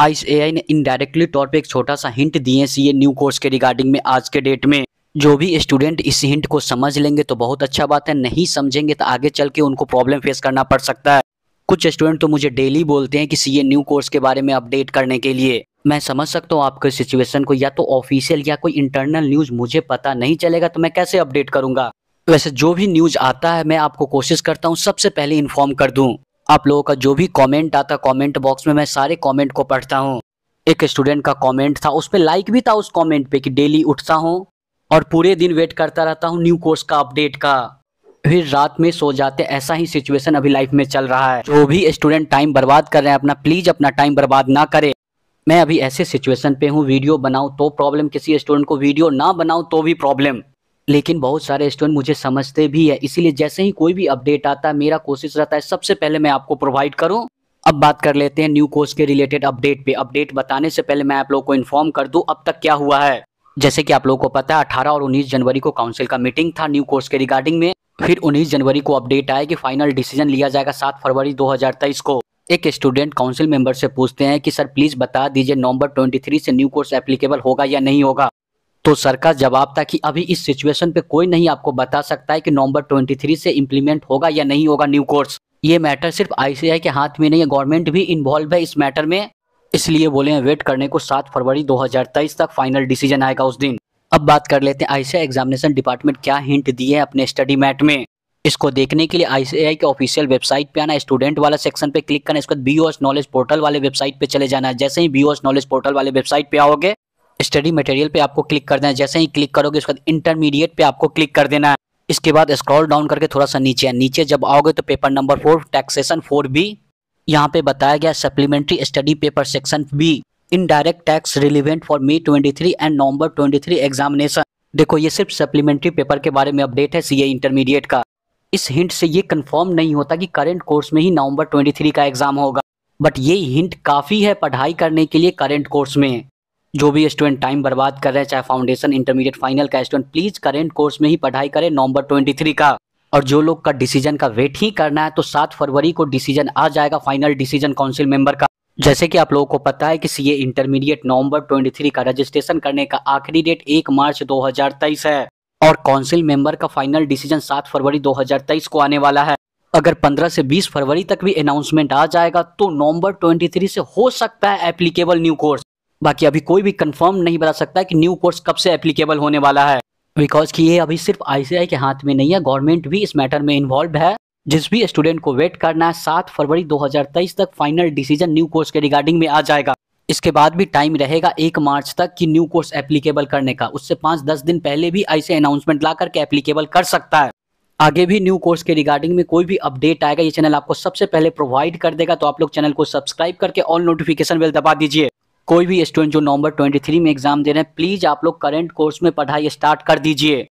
ए ने इनडायरेक्टली तौर पे एक छोटा सा हिंट दिए सी न्यू कोर्स के रिगार्डिंग में आज के डेट में जो भी स्टूडेंट इस हिंट को समझ लेंगे तो बहुत अच्छा बात है नहीं समझेंगे तो आगे चल के उनको प्रॉब्लम फेस करना पड़ सकता है कुछ स्टूडेंट तो मुझे डेली बोलते हैं कि सी न्यू कोर्स के बारे में अपडेट करने के लिए मैं समझ सकता हूँ आपके सिचुएशन को या तो ऑफिशियल या कोई इंटरनल न्यूज़ मुझे पता नहीं चलेगा तो मैं कैसे अपडेट करूँगा वैसे जो भी न्यूज़ आता है मैं आपको कोशिश करता हूँ सबसे पहले इन्फॉर्म कर दूँ आप लोगों का जो भी कमेंट आता कमेंट बॉक्स में मैं सारे कमेंट को पढ़ता हूँ एक स्टूडेंट का कमेंट था उस पर लाइक भी था उस कमेंट पे कि डेली उठता हूँ और पूरे दिन वेट करता रहता हूँ न्यू कोर्स का अपडेट का फिर रात में सो जाते ऐसा ही सिचुएशन अभी लाइफ में चल रहा है जो भी स्टूडेंट टाइम बर्बाद कर रहे हैं अपना प्लीज़ अपना टाइम बर्बाद ना करे मैं अभी ऐसे सिचुएशन पे हूँ वीडियो बनाऊ तो प्रॉब्लम किसी स्टूडेंट को वीडियो ना बनाऊ तो भी प्रॉब्लम लेकिन बहुत सारे स्टूडेंट मुझे समझते भी है इसीलिए जैसे ही कोई भी अपडेट आता है मेरा कोशिश रहता है सबसे पहले मैं आपको प्रोवाइड करूँ अब बात कर लेते हैं न्यू कोर्स के रिलेटेड अपडेट पे अपडेट बताने से पहले मैं आप लोगों को इन्फॉर्म कर दूं अब तक क्या हुआ है जैसे कि आप लोगों को पता है अठारह और उन्नीस जनवरी को काउंसिल का मीटिंग था न्यू कोर्स के रिगार्डिंग में फिर उन्नीस जनवरी को अपडेट आया कि फाइनल डिसीजन लिया जाएगा सात फरवरी 2023 को एक स्टूडेंट काउंसिल मेंबर से पूछते हैं कि सर प्लीज बता दीजिए नवंबर 23 से न्यू कोर्स एप्लीकेबल होगा या नहीं होगा तो सरकार जवाब था कि अभी इस सिचुएशन पे कोई नहीं आपको बता सकता है कि नवंबर 23 से इम्प्लीमेंट होगा या नहीं होगा न्यू कोर्स ये मैटर सिर्फ आईसीआई के हाथ में नहीं है गवर्नमेंट भी इन्वॉल्व है इस मैटर में इसलिए बोले हैं वेट करने को सात फरवरी दो तक फाइनल डिसीजन आएगा उस दिन अब बात कर लेते हैं आईसीआई एग्जामिनेशन डिपार्टमेंट क्या हिंट दिए है अपने स्टडी मैट में इसको देखने के लिए आईसीआई के ऑफिशियल वेबसाइट पे आना स्टूडेंट वाला सेक्शन पे क्लिक करना इसके बाद बी नॉलेज पोर्टल वाले वेबसाइट पे चले जाना जैसे ही बी नॉलेज पोर्टल वाले वेबसाइट पे आओगे स्टडी मटेरियल पे आपको क्लिक कर देना है जैसे ही क्लिक करोगे उसके बाद इंटरमीडिएट पे आपको क्लिक कर देना है इसके बाद स्क्रॉल डाउन करके थोड़ा सा नीचे नीचे जब आओगे तो paper number four taxation four B यहाँ पे बताया गया supplementary study paper section B indirect tax relevant for May three and November three examination देखो ये सिर्फ सप्लीमेंट्री पेपर के बारे में अपडेट है सीए इंटरमीडिएट का इस हिंट से ये कंफर्म नहीं होता कि करंट कोर्स में ही नवंबर 23 का एग्जाम होगा बट ये हिंट काफ़ी है पढ़ाई करने के लिए करंट कोर्स में जो भी स्टूडेंट टाइम बर्बाद कर रहे हैं चाहे फाउंडेशन इंटरमीडिएट फाइनल का स्टूडेंट प्लीज़ करेंट कोर्स में ही पढ़ाई करें नवंबर ट्वेंटी थ्री का और जो लोग का डिसीजन का वेट ही करना है तो सात फरवरी को डिसीजन आ जाएगा फाइनल डिसीजन काउंसिल मेंबर का जैसे कि आप लोगों को पता है कि सीए इंटरमीडिएट नवंबर 23 का रजिस्ट्रेशन करने का आखिरी डेट 1 मार्च 2023 है और काउंसिल मेंबर का फाइनल डिसीजन 7 फरवरी 2023 को आने वाला है अगर 15 से 20 फरवरी तक भी अनाउंसमेंट आ जाएगा तो नवंबर 23 से हो सकता है एप्लीकेबल न्यू कोर्स बाकी अभी कोई भी कंफर्म नहीं बता सकता कि न्यू कोर्स कब से एप्लीकेबल होने वाला है बिकॉज कि ये अभी सिर्फ आईसीआई के हाथ में नहीं है गवर्नमेंट भी इस मैटर में इन्वॉल्व है जिस भी स्टूडेंट को वेट करना है सात फरवरी 2023 तक फाइनल डिसीजन न्यू कोर्स के रिगार्डिंग में आ जाएगा इसके बाद भी टाइम रहेगा एक मार्च तक कि न्यू कोर्स एप्लीकेबल करने का उससे पांच दस दिन पहले भी ऐसे अनाउंसमेंट ला करके एप्लीकेबल कर सकता है आगे भी न्यू कोर्स के रिगार्डिंग में कोई भी अपडेट आएगा ये चैनल आपको सबसे पहले प्रोवाइड कर देगा तो आप लोग चैनल को सब्सक्राइब करके ऑल नोटिफिकेशन बेल दबा दीजिए कोई भी स्टूडेंट जो नवंबर 23 में एग्जाम दे रहे हैं प्लीज़ आप लोग करंट कोर्स में पढ़ाई स्टार्ट कर दीजिए